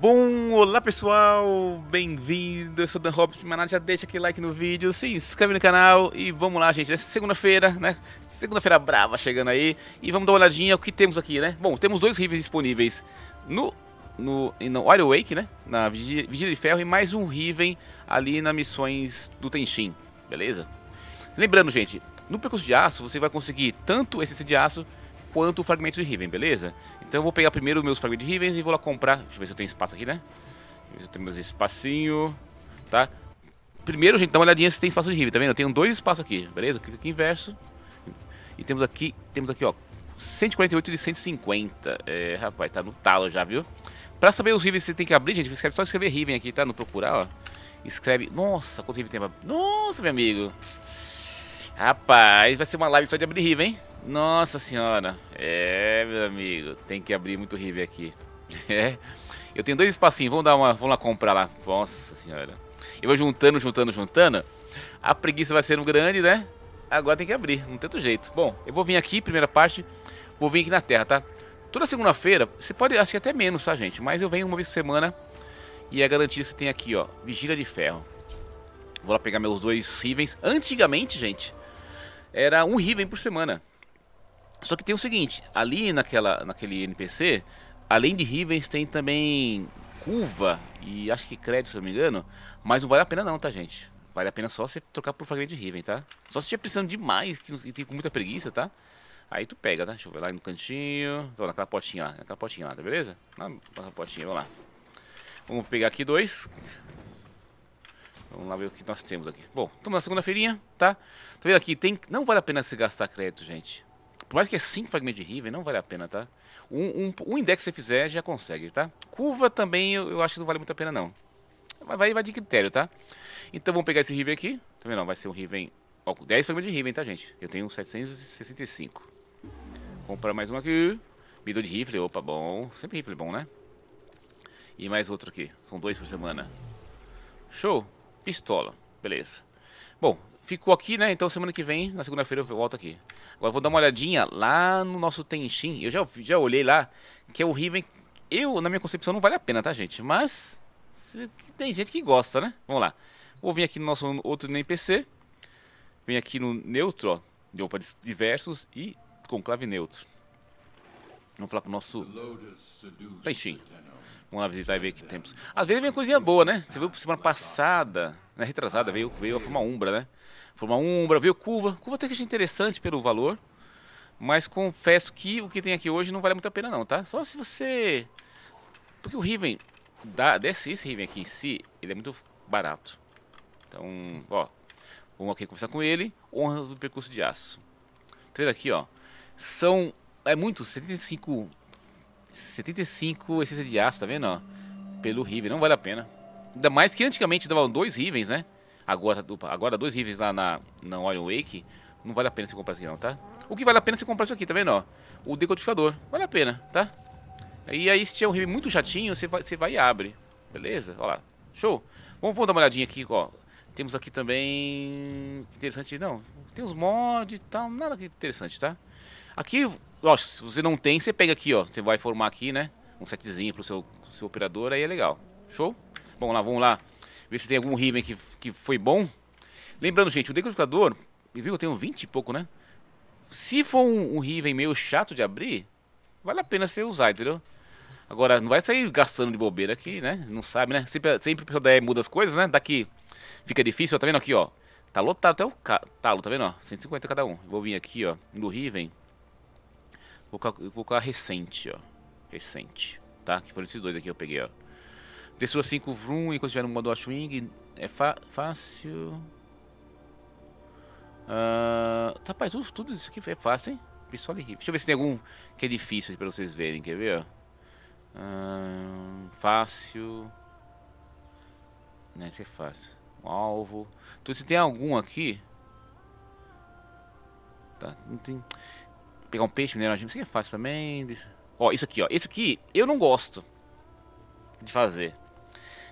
Bom, olá pessoal, bem-vindo, eu sou Dan Robson, mas já deixa aquele like no vídeo, se inscreve no canal e vamos lá gente, é segunda-feira, né, segunda-feira brava chegando aí e vamos dar uma olhadinha o que temos aqui, né, bom, temos dois rivers disponíveis no, no, no Wild Wake, né, na Vigília de Ferro e mais um Riven ali nas missões do Tenshin, beleza? Lembrando gente, no percurso de aço você vai conseguir tanto essência de aço quanto fragmentos de Riven, beleza? Então eu vou pegar primeiro os meus fragmentos de Riven e vou lá comprar. Deixa eu ver se eu tenho espaço aqui, né? Deixa eu ver se eu tenho mais espacinho, tá? Primeiro, gente, dá uma olhadinha se tem espaço de Riven, tá vendo? Eu tenho dois espaços aqui, beleza? Clica aqui inverso. E temos aqui, temos aqui, ó, 148 de 150. É, rapaz, tá no talo já, viu? Pra saber os Riven que você tem que abrir, gente, escreve só escrever Riven aqui, tá? No procurar, ó. Escreve. Nossa, quanto Riven tem pra... Nossa, meu amigo. Rapaz, vai ser uma live só de abrir Riven, hein? Nossa senhora. É, meu amigo. Tem que abrir muito rive aqui. É. Eu tenho dois espacinhos. Vamos dar uma. Vamos lá comprar lá. Nossa senhora. Eu vou juntando, juntando, juntando. A preguiça vai sendo grande, né? Agora tem que abrir. Não tem outro jeito. Bom, eu vou vir aqui, primeira parte. Vou vir aqui na terra, tá? Toda segunda-feira, você pode, acho até menos, tá, gente? Mas eu venho uma vez por semana. E é garantia que você tem aqui, ó. Vigília de ferro. Vou lá pegar meus dois rivens. Antigamente, gente, era um riven por semana. Só que tem o seguinte, ali naquela, naquele NPC, além de Rivens, tem também curva e acho que crédito, se eu não me engano. Mas não vale a pena não, tá, gente? Vale a pena só você trocar por fragmento de Riven, tá? Só se estiver precisando demais e tem com muita preguiça, tá? Aí tu pega, tá? Deixa eu ver lá no cantinho. Tô naquela potinha lá, naquela potinha lá, tá beleza? Naquela potinha, vamos lá. Vamos pegar aqui dois. Vamos lá ver o que nós temos aqui. Bom, estamos na segunda feirinha, tá? Tá vendo aqui? Tem... Não vale a pena se gastar crédito, gente. Por mais que é 5 fragmentos de Riven, não vale a pena, tá? Um, um, um index que você fizer já consegue, tá? Curva também eu, eu acho que não vale muito a pena, não. Vai, vai de critério, tá? Então vamos pegar esse Riven aqui. Também tá não, vai ser um Riven... Ó, 10 fragmentos de Riven, tá, gente? Eu tenho 765. Comprar mais um aqui. bidô de rifle, opa, bom. Sempre rifle bom, né? E mais outro aqui. São dois por semana. Show. Pistola. Beleza. Bom, ficou aqui, né? Então semana que vem, na segunda-feira, eu volto aqui. Agora vou dar uma olhadinha lá no nosso Tenshin. Eu já, já olhei lá, que é horrível. Riven. Eu, na minha concepção, não vale a pena, tá, gente? Mas tem gente que gosta, né? Vamos lá. Vou vir aqui no nosso outro NPC. Vem aqui no neutro, ó. De diversos e conclave neutro. Vamos falar com o nosso peixinho. Vamos lá visitar e ver que tempos. Às vezes vem coisinha boa, né? Você viu semana passada, né? retrasada, veio, veio a Forma Umbra, né? Forma Umbra, veio Curva. Curva até que achei interessante pelo valor. Mas confesso que o que tem aqui hoje não vale muito a pena não, tá? Só se você... Porque o Riven, dá, desse, esse Riven aqui em si, ele é muito barato. Então, ó, vamos aqui conversar com ele. Honra do percurso de aço. Tá vendo aqui, ó? São é muito, 75. 75 essência de aço, tá vendo? Ó? Pelo Riven, não vale a pena. Ainda mais que antigamente davam dois Rivens, né? Agora, opa, agora dois Rivens lá na, na Orion Wake. Não vale a pena você comprar isso aqui não, tá? O que vale a pena é você comprar isso aqui, tá vendo? Ó? O decodificador. Vale a pena, tá? E aí se tiver um Riven muito chatinho, você vai, você vai e abre. Beleza? Olha lá. Show. Vamos, vamos dar uma olhadinha aqui, ó. Temos aqui também... Interessante, não. Tem uns mods e tal. Nada interessante, tá? Aqui, lógico, se você não tem, você pega aqui, ó. Você vai formar aqui, né? Um setzinho pro seu, seu operador, aí é legal. Show? Bom, lá, vamos lá. Ver se tem algum riven que, que foi bom. Lembrando, gente, o decodificador... Viu? Eu tenho 20 e pouco, né? Se for um, um meio chato de abrir, vale a pena você usar, entendeu? Agora, não vai sair gastando de bobeira aqui, né? Não sabe, né? Sempre, sempre o pessoal muda as coisas, né? Daqui fica difícil, ó, tá vendo aqui, ó? Tá lotado até o talo, tá vendo, ó? 150 cada um. Vou vir aqui, ó, no Riven. Vou colocar, vou colocar recente, ó. Recente, tá? Que foram esses dois aqui eu peguei, ó. Tessua 5 Vroom, e quando estiver no modo Ashwing é fácil. Uh, tá, rapaz, tudo isso aqui é fácil, hein? Pistola e Deixa eu ver se tem algum que é difícil aqui pra vocês verem, quer ver, ó? Uh, fácil. esse é fácil. Um alvo. Então, se tem algum aqui... Tá, não tem... Pegar um peixe, minerar isso aqui é fácil também. Ó, isso aqui, ó. Esse aqui eu não gosto de fazer.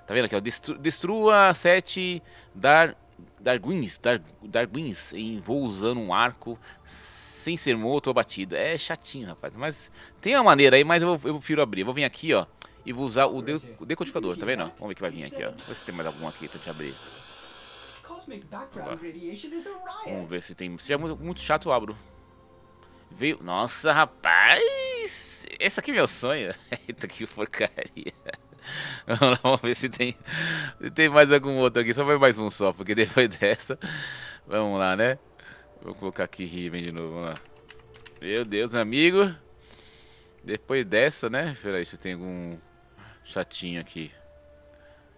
Tá vendo aqui, ó? Destru destrua sete dar, darguins, dar, darguins em voo usando um arco sem ser morto ou batida. É chatinho, rapaz. Mas tem uma maneira aí, mas eu, eu prefiro abrir. Eu vou vir aqui, ó. E vou usar o decodificador, tá vendo? Vamos ver o que vai vir aqui, ó. Vamos ver se tem mais algum aqui pra gente abrir. Vamos ver se tem. Se é muito, muito chato, eu abro. Veio. Nossa, rapaz! Esse aqui é meu sonho. Eita, que porcaria. Vamos lá, vamos ver se tem, se tem mais algum outro aqui. Só vai mais um só, porque depois dessa. Vamos lá, né? Vou colocar aqui Riven de novo. Vamos lá. Meu Deus, amigo. Depois dessa, né? Peraí, se tem algum chatinho aqui.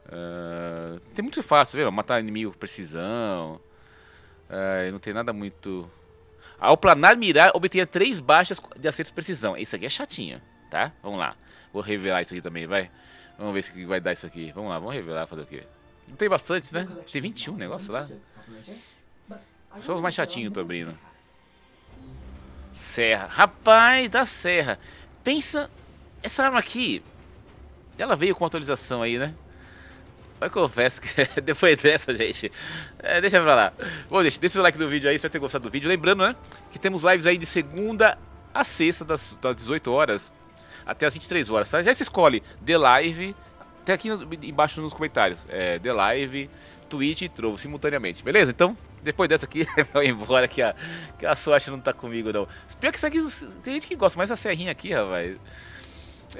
Uh, tem muito fácil, viu? Matar inimigo com precisão. Uh, não tem nada muito ao planar mirar, obtenha três baixas de acertos de precisão. Isso aqui é chatinho, tá? Vamos lá. Vou revelar isso aqui também, vai. Vamos ver se vai dar isso aqui. Vamos lá, vamos revelar, fazer o quê? Não tem bastante, né? Tem 21 negócio lá. Só os mais chatinhos tô abrindo. Serra. Rapaz, da serra. Pensa... Essa arma aqui... Ela veio com atualização aí, né? Mas confesso que depois dessa, gente, é, deixa pra lá. Bom, gente, deixa o like do vídeo aí, espero ter gostado do vídeo. Lembrando, né, que temos lives aí de segunda a sexta, das, das 18 horas até as 23 horas, tá? Já se escolhe The Live, até aqui no, embaixo nos comentários, é, The Live, Twitch e Trovo, simultaneamente, beleza? Então, depois dessa aqui, eu embora, que a, que a sorte não tá comigo, não. Pior que isso aqui, tem gente que gosta mais da serrinha aqui, rapaz.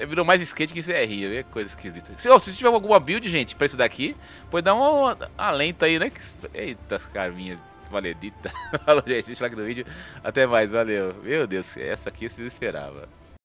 Virou mais skate que CR, é coisa esquisita. Se, oh, se tiver alguma build, gente, pra isso daqui, pode dar uma, uma lenta aí, né? Eita, carminha maledita. Falou, gente, deixa o like no vídeo. Até mais, valeu. Meu Deus, essa aqui eu se esperava.